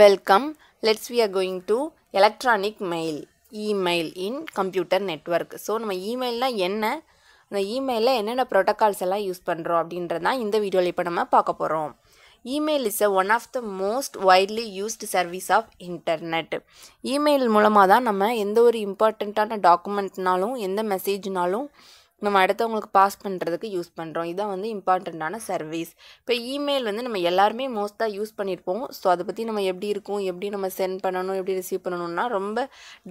Welcome let's we are going to electronic mail email in computer network. So நம்ம emailனா என்ன அந்த இமெயிலில் என்னென்ன ப்ரோட்டோகால்ஸ் எல்லாம் யூஸ் பண்ணுறோம் அப்படின்றது தான் இந்த வீடியோவில் இப்போ நம்ம பார்க்க போகிறோம் email is a one of the most widely used service of internet email மூலமாக தான் நம்ம எந்த ஒரு இம்பார்ட்டண்ட்டான டாக்குமெண்ட்னாலும் எந்த மெசேஜ்னாலும் நம்ம அடுத்தவங்களுக்கு பாஸ் பண்ணுறதுக்கு யூஸ் பண்ணுறோம் இதான் வந்து இம்பார்ட்டண்ட்டான சர்வீஸ் இப்போ இமெயில் வந்து நம்ம எல்லாருமே மோஸ்ட்டாக யூஸ் பண்ணியிருப்போம் ஸோ அதை பற்றி நம்ம எப்படி இருக்கும் எப்படி நம்ம சென்ட் பண்ணணும் எப்படி ரிசீவ் பண்ணணும்னா ரொம்ப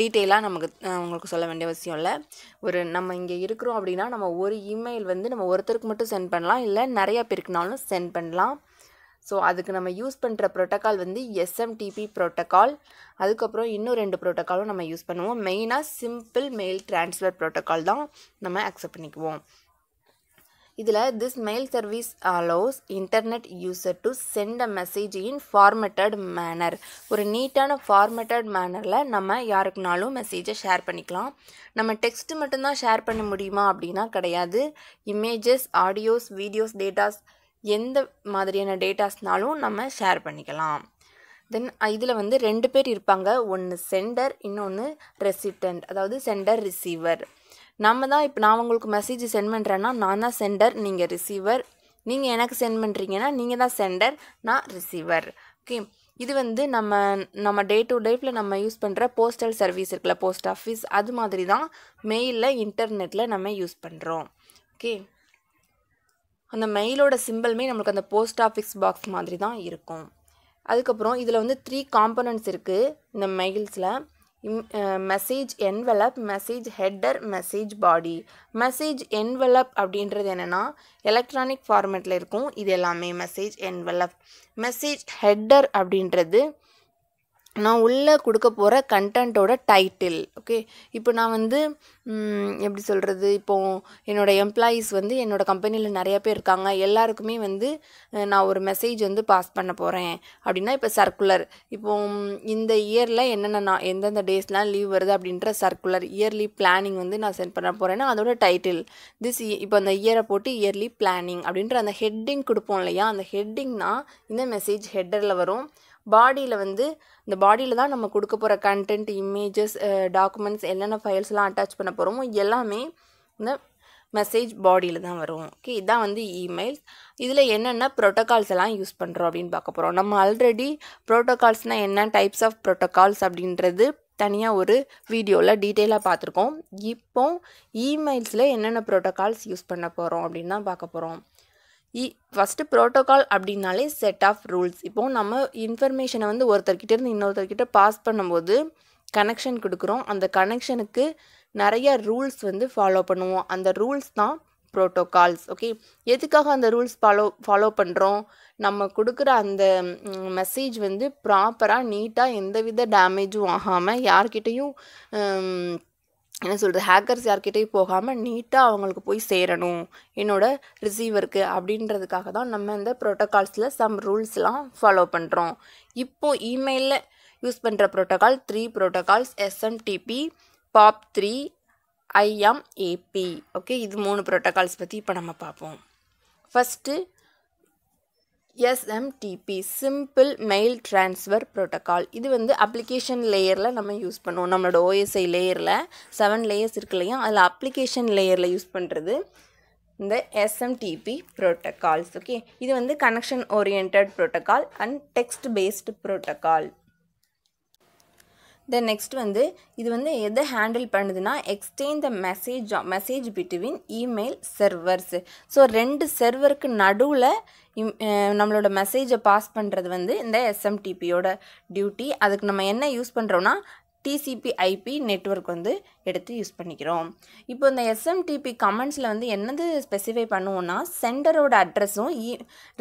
டீட்டெயிலாக நமக்கு உங்களுக்கு சொல்ல வேண்டிய அவசியம் இல்லை ஒரு நம்ம இங்கே இருக்கிறோம் அப்படின்னா நம்ம ஒரு இமெயில் வந்து நம்ம ஒருத்தருக்கு மட்டும் சென்ட் பண்ணலாம் இல்லை நிறையா பேருக்குனாலும் சென்ட் பண்ணலாம் ஸோ அதுக்கு நம்ம யூஸ் பண்ணுற ப்ரோட்டோக்கால் வந்து எஸ்எம்டிபி ப்ரோட்டோக்கால் அதுக்கப்புறம் இன்னும் ரெண்டு ப்ரோட்டோக்காலும் நம்ம யூஸ் பண்ணுவோம் மெயினாக சிம்பிள் மெயில் ட்ரான்ஸ்ஃபர் ப்ரோட்டோக்கால் தான் நம்ம அக்செப்ட் பண்ணிக்குவோம் இதில் this mail service allows internet user to send a message in formatted manner ஒரு நீட்டான ஃபார்மேட்டட் மேனரில் நம்ம யாருக்குனாலும் மெசேஜை ஷேர் பண்ணிக்கலாம் நம்ம டெக்ஸ்ட்டு மட்டும்தான் ஷேர் பண்ண முடியுமா அப்படின்னா கிடையாது இமேஜஸ் ஆடியோஸ் வீடியோஸ் டேட்டாஸ் எந்த மாதிரியான டேட்டாஸ்னாலும் நம்ம ஷேர் பண்ணிக்கலாம் தென் இதில் வந்து ரெண்டு பேர் இருப்பாங்க ஒன்று சென்டர் இன்னொன்று ரெசிப்டன்ட் அதாவது சென்டர் ரிசீவர் நம்ம தான் இப்போ நான் உங்களுக்கு மெசேஜ் சென்ட் பண்ணுறேன்னா நான் தான் சென்டர் நீங்கள் ரிசீவர் நீங்கள் எனக்கு சென்ட் பண்ணுறீங்கன்னா நீங்கள் தான் சென்டர் நான் ரிசீவர் ஓகே இது வந்து நம்ம நம்ம டே டு டேஃபில் நம்ம யூஸ் பண்ணுற போஸ்டல் சர்வீஸ் இருக்குல்ல போஸ்ட் ஆஃபீஸ் அது மாதிரி தான் மெயிலில் இன்டர்நெட்டில் நம்ம யூஸ் பண்ணுறோம் ஓகே அந்த மெயிலோட சிம்பிளுமே நம்மளுக்கு அந்த போஸ்ட் ஆஃபீஸ் பாக்ஸ் மாதிரி தான் இருக்கும் அதுக்கப்புறம் இதில் வந்து த்ரீ காம்பனண்ட்ஸ் இருக்குது இந்த மெயில்ஸில் message envelope message header message body message envelope அப்படின்றது என்னென்னா எலக்ட்ரானிக் ஃபார்மேட்டில் இருக்கும் இது எல்லாமே மெசேஜ் என்வெலப் மெசேஜ் ஹெட்டர் அப்படின்றது நான் உள்ளே கொடுக்க போகிற கண்டென்ட்டோட டைட்டில் ஓகே இப்போ நான் வந்து எப்படி சொல்கிறது இப்போது என்னோடய எம்ப்ளாயீஸ் வந்து என்னோடய கம்பெனியில் நிறையா பேர் இருக்காங்க எல்லாருக்குமே வந்து நான் ஒரு மெசேஜ் வந்து பாஸ் பண்ண போகிறேன் அப்படின்னா இப்போ சர்க்குலர் இப்போ இந்த இயரில் என்னென்ன நான் எந்தெந்த டேஸ்லாம் லீவ் வருது அப்படின்ற சர்க்குலர் இயர்லி பிளானிங் வந்து நான் சென்ட் பண்ண போகிறேன்னா அதோடய டைட்டில் திஸ் இப்போ அந்த இயரை போட்டு இயர்லி பிளானிங் அப்படின்ற அந்த ஹெட்டிங் கொடுப்போம் இல்லையா அந்த ஹெட்டிங்னால் இந்த மெசேஜ் ஹெட்டரில் வரும் பாடியில் வந்து இந்த பாடியில் தான் நம்ம கொடுக்க போகிற கண்டென்ட் இமேஜஸ் டாக்குமெண்ட்ஸ் என்னென்ன ஃபைல்ஸ்லாம் அட்டாச் பண்ண போகிறோமோ எல்லாமே இந்த மெசேஜ் பாடியில் தான் வரும் ஓகே இதான் வந்து இமெயில்ஸ் இதில் என்னென்ன ப்ரோட்டோகால்ஸ் எல்லாம் யூஸ் பண்ணுறோம் அப்படின்னு பார்க்க போகிறோம் நம்ம ஆல்ரெடி ப்ரோட்டோகால்ஸ்னால் என்ன டைப்ஸ் ஆஃப் ப்ரோட்டோகால்ஸ் அப்படின்றது தனியாக ஒரு வீடியோவில் டீட்டெயிலாக பார்த்துருக்கோம் இப்போ இமெயில்ஸில் என்னென்ன ப்ரோட்டோகால்ஸ் யூஸ் பண்ண போகிறோம் அப்படின்னு தான் பார்க்க போகிறோம் இ ஃபஸ்ட்டு ப்ரோட்டோக்கால் அப்படின்னாலே செட் ஆஃப் ரூல்ஸ் இப்போது நம்ம இன்ஃபர்மேஷனை வந்து இருந்து இன்னொருத்தர்கிட்ட பாஸ் பண்ணும்போது கனெக்ஷன் கொடுக்குறோம் அந்த கனெக்ஷனுக்கு நிறைய ரூல்ஸ் வந்து ஃபாலோ பண்ணுவோம் அந்த ரூல்ஸ் தான் ப்ரோட்டோகால்ஸ் ஓகே எதுக்காக அந்த ரூல்ஸ் ஃபாலோ ஃபாலோ பண்ணுறோம் நம்ம கொடுக்குற அந்த மெசேஜ் வந்து ப்ராப்பராக நீட்டாக எந்தவித டேமேஜும் ஆகாமல் யார்கிட்டையும் என்ன சொல்கிறது ஹேக்கர்ஸ் யார்கிட்டையும் போகாமல் நீட்டாக அவங்களுக்கு போய் சேரணும் என்னோடய ரிசீவருக்கு அப்படின்றதுக்காக தான் நம்ம இந்த ப்ரோட்டோகால்ஸில் சம் ரூல்ஸ்லாம் ஃபாலோ பண்ணுறோம் இப்போது இமெயிலில் யூஸ் பண்ணுற protocol three protocols SMTP POP three IMAP okay இது மூணு ப்ரோட்டோகால்ஸ் பற்றி இப்போ நம்ம பார்ப்போம் first SMTP simple mail transfer protocol இது வந்து அப்ளிகேஷன் லேயரில் நம்ம யூஸ் பண்ணுவோம் நம்மளோட ஓஎஸ்ஐ லேயரில் செவன் லேயர்ஸ் இருக்கு இல்லையா அதில் அப்ளிகேஷன் லேயரில் யூஸ் பண்ணுறது இந்த எஸ்எம்டிபி ப்ரோட்டோக்கால்ஸ் ஓகே இது வந்து connection oriented protocol and text based protocol then next வந்து இது வந்து எதை ஹேண்டில் பண்ணுதுன்னா exchange the message message between email servers so ரெண்டு சர்வருக்கு நடுவில் நம்மளோட மெசேஜை பாஸ் பண்ணுறது வந்து இந்த எஸ்எம்டிபியோட டியூட்டி அதுக்கு நம்ம என்ன யூஸ் பண்ணுறோன்னா டிசிபிஐபி ஐபி நெட்ஒர்க் வந்து எடுத்து யூஸ் பண்ணிக்கிறோம் இப்போ இந்த எஸ்எம்டிபி கமெண்ட்ஸில் வந்து என்னது ஸ்பெசிஃபை பண்ணுவோன்னா சென்டரோட அட்ரஸும்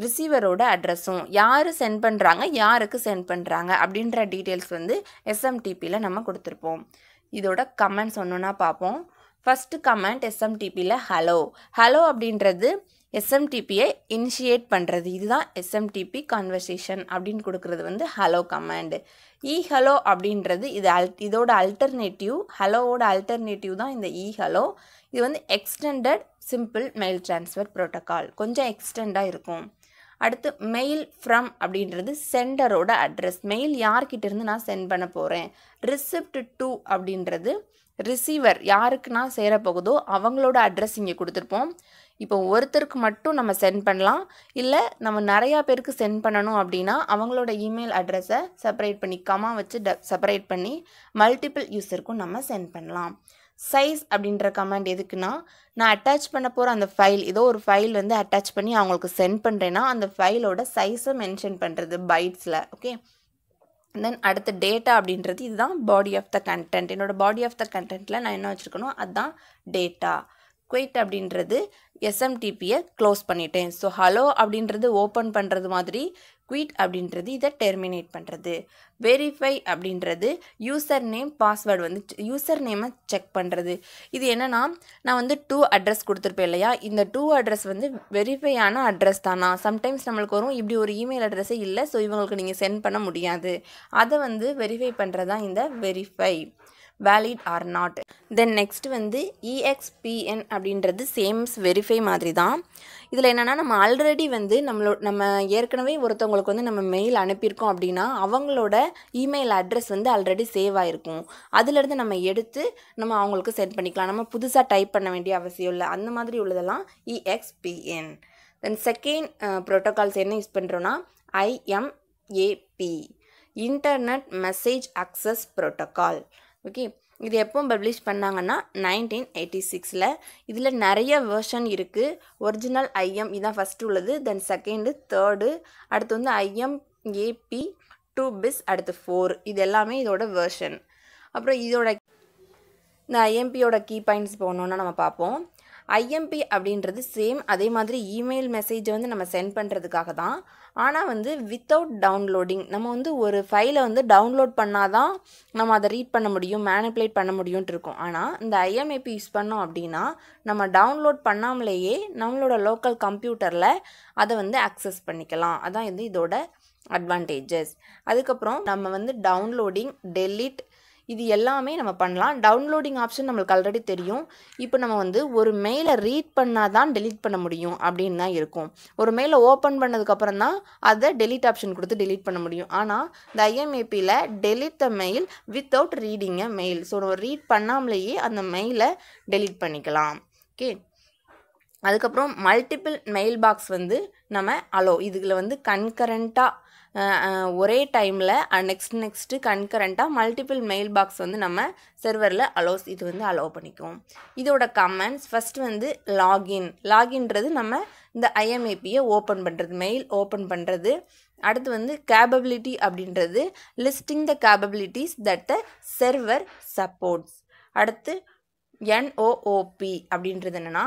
ரிசீவரோட அட்ரஸும் யார் சென்ட் பண்ணுறாங்க யாருக்கு சென்ட் பண்ணுறாங்க அப்படின்ற டீட்டெயில்ஸ் வந்து எஸ்எம்டிபியில் நம்ம கொடுத்துருப்போம் இதோட கமெண்ட்ஸ் ஒன்றுனா பார்ப்போம் ஃபஸ்ட்டு கமெண்ட் எஸ்எம்டிபியில் ஹலோ ஹலோ அப்படின்றது எஸ்எம்டிபியை இனிஷியேட் பண்ணுறது இதுதான் எஸ்எம்டிபி கான்வர்சேஷன் அப்படின்னு கொடுக்குறது வந்து ஹலோ கமாண்டு இ ஹலோ அப்படின்றது இது அல் இதோட அல்டர்னேட்டிவ் ஹலோவோட அல்டர்னேட்டிவ் தான் இந்த இ ஹலோ இது வந்து extended simple mail transfer protocol கொஞ்சம் எக்ஸ்டெண்டாக இருக்கும் அடுத்து மெயில் ஃப்ரம் அப்படின்றது சென்டரோட அட்ரஸ் மெயில் யார்கிட்டேருந்து நான் சென்ட் பண்ண போகிறேன் ரிசிப்ட் டூ அப்படின்றது ரிசீவர் யாருக்கு நான் சேரப்போகுதோ அவங்களோட அட்ரஸ் இங்கே கொடுத்துருப்போம் இப்போ ஒருத்தருக்கு மட்டும் நம்ம சென்ட் பண்ணலாம் இல்லை நம்ம நிறையா பேருக்கு சென்ட் பண்ணணும் அப்படின்னா அவங்களோட இமெயில் அட்ரஸை செப்பரேட் பண்ணி கமா வச்சு ட செப்பரேட் பண்ணி மல்டிபிள் யூஸருக்கும் நம்ம சென்ட் பண்ணலாம் சைஸ் அப்படின்ற கமெண்ட் எதுக்குன்னா நான் அட்டாச் பண்ண போகிற அந்த ஃபைல் ஏதோ ஒரு ஃபைல் வந்து அட்டாச் பண்ணி அவங்களுக்கு சென்ட் பண்ணுறேன்னா அந்த ஃபைலோட சைஸை மென்ஷன் பண்ணுறது பைட்ஸில் ஓகே தென் அடுத்த டேட்டா அப்படின்றது இதுதான் பாடி ஆஃப் த கண்டென்ட் என்னோடய பாடி ஆஃப் த கண்டென்ட்டில் நான் என்ன வச்சுருக்கணும் அதுதான் டேட்டா குவைட் அப்படின்றது எஸ்எம்டிபியை க்ளோஸ் பண்ணிட்டேன் ஸோ ஹலோ அப்படின்றது ஓப்பன் பண்ணுறது மாதிரி குயிட் அப்படின்றது இதை டெர்மினேட் பண்ணுறது வெரிஃபை அப்படின்றது யூசர் நேம் பாஸ்வேர்டு வந்து யூசர் நேமை செக் பண்ணுறது இது என்னென்னா நான் வந்து டூ அட்ரஸ் கொடுத்துருப்பேன் இல்லையா இந்த டூ அட்ரஸ் வந்து வெரிஃபை ஆன அட்ரஸ் தானா சம்டைம்ஸ் நம்மளுக்கு வரும் இப்படி ஒரு இமெயில் அட்ரஸே இல்லை ஸோ இவங்களுக்கு நீங்கள் சென்ட் பண்ண முடியாது அதை வந்து வெரிஃபை பண்ணுறது தான் இந்த verify valid or not then next வந்து இஎக்ஸ்பிஎன் e அப்படின்றது சேம்ஸ் வெரிஃபை மாதிரி தான் இதில் என்னென்னா நம்ம ஆல்ரெடி வந்து நம்மளோ நம்ம ஏற்கனவே ஒருத்தவங்களுக்கு வந்து நம்ம மெயில் அனுப்பியிருக்கோம் அப்படின்னா அவங்களோட இமெயில் அட்ரஸ் வந்து ஆல்ரெடி சேவ் ஆகிருக்கும் அதுலேருந்து நம்ம எடுத்து நம்ம அவங்களுக்கு சென்ட் பண்ணிக்கலாம் நம்ம புதுசாக டைப் பண்ண வேண்டிய அவசியம் இல்லை அந்த மாதிரி உள்ளதெல்லாம் இஎக்ஸ்பிஎன் தென் செகண்ட் ப்ரோட்டோகால்ஸ் என்ன யூஸ் பண்ணுறோன்னா IMAP internet message access protocol okay இது எப்போ பப்ளிஷ் பண்ணாங்கன்னா நைன்டீன் எயிட்டி சிக்ஸில் இதில் நிறைய வேர்ஷன் இருக்குது ஒரிஜினல் ஐஎம் இதுதான் ஃபஸ்ட்டு உள்ளது தென் செகண்டு தேர்டு அடுத்து வந்து ஐஎம் ஏபி டூ பிஸ் அடுத்து ஃபோர் இது எல்லாமே இதோட வேர்ஷன் அப்புறம் இதோட இந்த ஐஎம்பியோட கீ பாயிண்ட்ஸ் போகணுன்னு நம்ம பார்ப்போம் ஐஎம்பி அப்படின்றது சேம் அதே மாதிரி இமெயில் மெசேஜை வந்து நம்ம சென்ட் பண்ணுறதுக்காக தான் ஆனால் வந்து வித்தவுட் டவுன்லோடிங் நம்ம வந்து ஒரு ஃபைலை வந்து டவுன்லோட் பண்ணால் தான் நம்ம அதை ரீட் பண்ண முடியும் மேனிப்புலேட் பண்ண முடியும்ட்டு இருக்கும் ஆனால் இந்த ஐஎம்ஏபி யூஸ் பண்ணோம் அப்படின்னா நம்ம டவுன்லோட் பண்ணாமலேயே நம்மளோட லோக்கல் கம்ப்யூட்டரில் அதை வந்து அக்சஸ் பண்ணிக்கலாம் அதான் வந்து இதோட அட்வான்டேஜஸ் அதுக்கப்புறம் நம்ம வந்து டவுன்லோடிங் டெலிட் இது எல்லாமே நம்ம பண்ணலாம் டவுன்லோடிங் ஆப்ஷன் நம்மளுக்கு ஆல்ரெடி தெரியும் இப்போ நம்ம வந்து ஒரு மெயிலை ரீட் பண்ணால் தான் டெலீட் பண்ண முடியும் அப்படின்னு தான் இருக்கும் ஒரு மெயிலை ஓப்பன் பண்ணதுக்கப்புறம் தான் அதை டெலிட் ஆப்ஷன் கொடுத்து டெலீட் பண்ண முடியும் ஆனால் இந்த ஐஎம்ஏபியில் delete the mail without reading mail so நம்ம ரீட் பண்ணாமலேயே அந்த மெயிலை டெலீட் பண்ணிக்கலாம் ஓகே அதுக்கப்புறம் மல்டிபிள் மெயில் பாக்ஸ் வந்து நம்ம அலோ இதில் வந்து கன்கரண்ட்டாக ஒரே டைமில் நெக்ஸ்ட் நெக்ஸ்ட்டு கன்கரண்ட்டாக மல்டிபிள் மெயில் பாக்ஸ் வந்து நம்ம சர்வரில் அலோஸ் இது வந்து அலோவ் பண்ணிக்குவோம் இதோட கமெண்ட்ஸ் ஃபஸ்ட்டு வந்து லாகின் லாகின்றது நம்ம இந்த ஐஎம்ஏபியை ஓப்பன் பண்ணுறது மெயில் ஓப்பன் பண்ணுறது அடுத்து வந்து கேபபிலிட்டி அப்படின்றது listing the capabilities that the server supports அடுத்து என்ஓஓபி அப்படின்றது என்னென்னா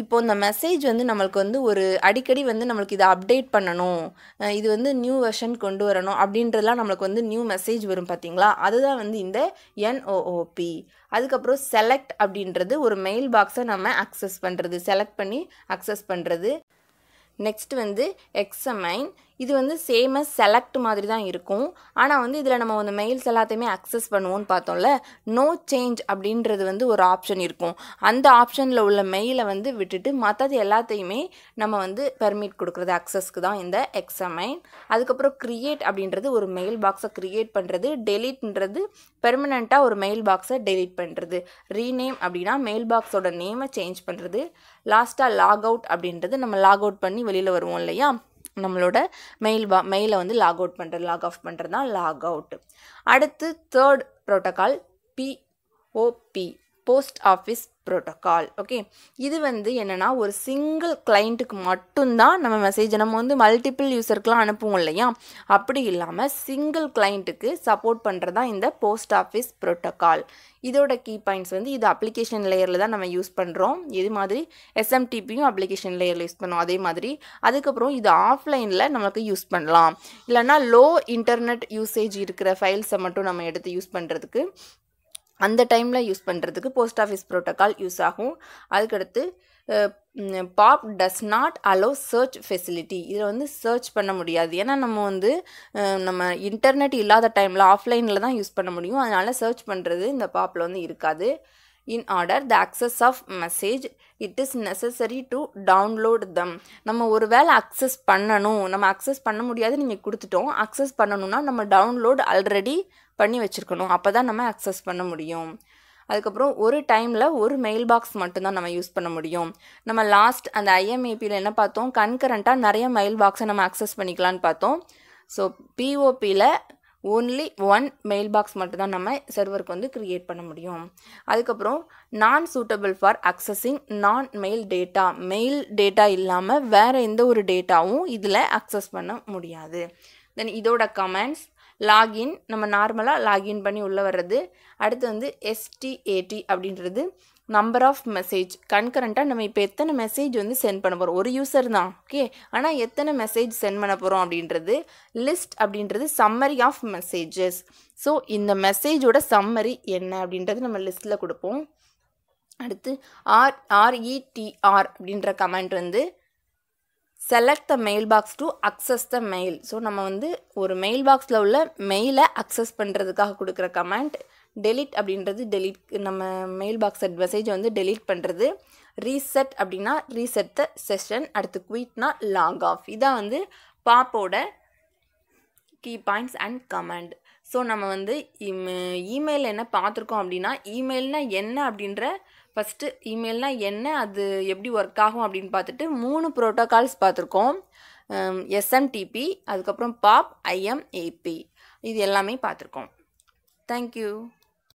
இப்போ இந்த மெசேஜ் வந்து நம்மளுக்கு வந்து ஒரு அடிக்கடி வந்து நம்மளுக்கு இதை அப்டேட் பண்ணணும் இது வந்து நியூ வெர்ஷன் கொண்டு வரணும் அப்படின்றதுலாம் நம்மளுக்கு வந்து நியூ மெசேஜ் வரும் பார்த்தீங்களா அதுதான் வந்து இந்த என்ஓஓபி அதுக்கப்புறம் செலக்ட் அப்படின்றது ஒரு மெயில் பாக்ஸை நம்ம அக்சஸ் பண்ணுறது செலக்ட் பண்ணி அக்சஸ் பண்ணுறது நெக்ஸ்ட் வந்து எக்ஸமைன் இது வந்து சேம் அஸ் செலக்ட் மாதிரி தான் இருக்கும் ஆனால் வந்து இதில் நம்ம அந்த மெயில்ஸ் எல்லாத்தையுமே அக்சஸ் பண்ணுவோம்னு பார்த்தோம்ல நோ சேஞ்ச் அப்படின்றது வந்து ஒரு ஆப்ஷன் இருக்கும் அந்த ஆப்ஷனில் உள்ள மெயிலை வந்து விட்டுட்டு மற்றது எல்லாத்தையுமே நம்ம வந்து பெர்மிட் கொடுக்குறது அக்சஸ்க்கு தான் இந்த எக்ஸமைன் அதுக்கப்புறம் க்ரியேட் அப்படின்றது ஒரு மெயில் பாக்ஸை க்ரியேட் பண்ணுறது டெலிட்ன்றது பெர்மனண்ட்டாக ஒரு மெயில் பாக்ஸை டெலிட் பண்ணுறது ரீநேம் அப்படின்னா மெயில் பாக்ஸோட நேமை சேஞ்ச் பண்ணுறது லாஸ்ட்டாக லாக் அவுட் அப்படின்றது நம்ம லாக் அவுட் பண்ணி வெளியில் வருவோம் இல்லையா நம்மளோட மெயில் பா மெயிலை வந்து லாக் அவுட் பண்ணுறது லாக் ஆஃப் பண்ணுறது தான் லாக் அவுட்டு அடுத்து third protocol POP post office protocol okay இது வந்து என்னென்னா ஒரு சிங்கிள் கிளைண்ட்டுக்கு மட்டும்தான் நம்ம மெசேஜ் நம்ம வந்து மல்டிபிள் யூஸருக்கெலாம் அனுப்புவோம் இல்லையா அப்படி இல்லாமல் சிங்கிள் கிளைண்ட்டுக்கு சப்போர்ட் பண்ணுறதா இந்த போஸ்ட் ஆஃபீஸ் ப்ரோட்டோக்கால் இதோட கீ பாயிண்ட்ஸ் வந்து இது அப்ளிகேஷன் லேயரில் தான் நம்ம யூஸ் பண்ணுறோம் இது மாதிரி எஸ்எம்டிபியும் அப்ளிகேஷன் லேயரில் யூஸ் பண்ணுவோம் அதே மாதிரி அதுக்கப்புறம் இது ஆஃப்லைனில் நமக்கு யூஸ் பண்ணலாம் இல்லைனா லோ இன்டர்நெட் யூசேஜ் இருக்கிற ஃபைல்ஸை மட்டும் நம்ம எடுத்து யூஸ் பண்ணுறதுக்கு அந்த டைமில் யூஸ் பண்ணுறதுக்கு போஸ்ட் ஆஃபீஸ் ப்ரோட்டோக்கால் யூஸ் ஆகும் அதுக்கடுத்து POP does not allow search facility இதில் வந்து சர்ச் பண்ண முடியாது ஏன்னா நம்ம வந்து நம்ம இன்டர்நெட் இல்லாத டைமில் ஆஃப்லைனில் தான் யூஸ் பண்ண முடியும் அதனால் சர்ச் பண்ணுறது இந்த பாப்பில் வந்து இருக்காது in order the access of message it is necessary to download them நம்ம ஒரு வேளை அக்சஸ் பண்ணணும் நம்ம அக்சஸ் பண்ண முடியாது நீங்கள் கொடுத்துட்டோம் அக்சஸ் பண்ணணும்னா நம்ம டவுன்லோட் ஆல்ரெடி பண்ணி வச்சுருக்கணும் அப்போ தான் நம்ம அக்சஸ் பண்ண முடியும் அதுக்கப்புறம் ஒரு டைமில் ஒரு மெயில் பாக்ஸ் மட்டும்தான் நம்ம யூஸ் பண்ண முடியும் நம்ம லாஸ்ட் அந்த ஐஎம்ஏபியில் என்ன பார்த்தோம் கன்கரண்ட்டாக நிறைய மெயில் பாக்ஸை நம்ம அக்சஸ் பண்ணிக்கலான்னு பார்த்தோம் ஸோ பிஓபியில் ஓன்லி ஒன் மெயில் பாக்ஸ் மட்டும்தான் நம்ம சர்வருக்கு வந்து க்ரியேட் பண்ண முடியும் அதுக்கப்புறம் non suitable for accessing non mail data mail data இல்லாமல் வேறு எந்த ஒரு டேட்டாவும் இதில் அக்சஸ் பண்ண முடியாது தென் இதோட கமெண்ட்ஸ் லாகின் நம்ம நார்மலாக லாகின் பண்ணி உள்ளே வர்றது அடுத்து வந்து எஸ்டிஏடி அப்படின்றது நம்பர் ஆஃப் மெசேஜ் கன்கரண்ட்டாக நம்ம இப்போ எத்தனை மெசேஜ் வந்து சென்ட் பண்ண போகிறோம் ஒரு யூசர் தான் ஓகே ஆனால் எத்தனை மெசேஜ் சென்ட் பண்ண போகிறோம் அப்படின்றது லிஸ்ட் அப்படின்றது சம்மரி ஆஃப் மெசேஜஸ் ஸோ இந்த மெசேஜோட சம்மரி என்ன அப்படின்றது நம்ம லிஸ்ட்டில் கொடுப்போம் அடுத்து ஆர் ஆர்இடிஆர் e அப்படின்ற கமெண்ட் வந்து select the mail box to access the mail so நம்ம வந்து ஒரு மெயில் பாக்ஸில் உள்ள மெயிலை அக்சஸ் பண்ணுறதுக்காக கொடுக்குற கமெண்ட் டெலிட் அப்படின்றது டெலிட் நம்ம மெயில் பாக்ஸ் மெசேஜ் வந்து டெலிட் பண்ணுறது ரீசெட் அப்படின்னா ரீசெட் த செஷன் அடுத்து குவிட்னா லாக் ஆஃப் இதான் வந்து பாப்போட key points and command so நம்ம வந்து இமெயில் என்ன பார்த்துருக்கோம் அப்படின்னா இமெயில்னால் என்ன அப்படின்ற ஃபஸ்ட்டு இமெயில்னால் என்ன அது எப்படி ஒர்க் ஆகும் அப்படின்னு பார்த்துட்டு மூணு ப்ரோட்டோகால்ஸ் பார்த்துருக்கோம் எஸ்எம்டிபி அதுக்கப்புறம் பாப் ஐஎம்ஏபி இது எல்லாமே பார்த்துருக்கோம் தேங்க்யூ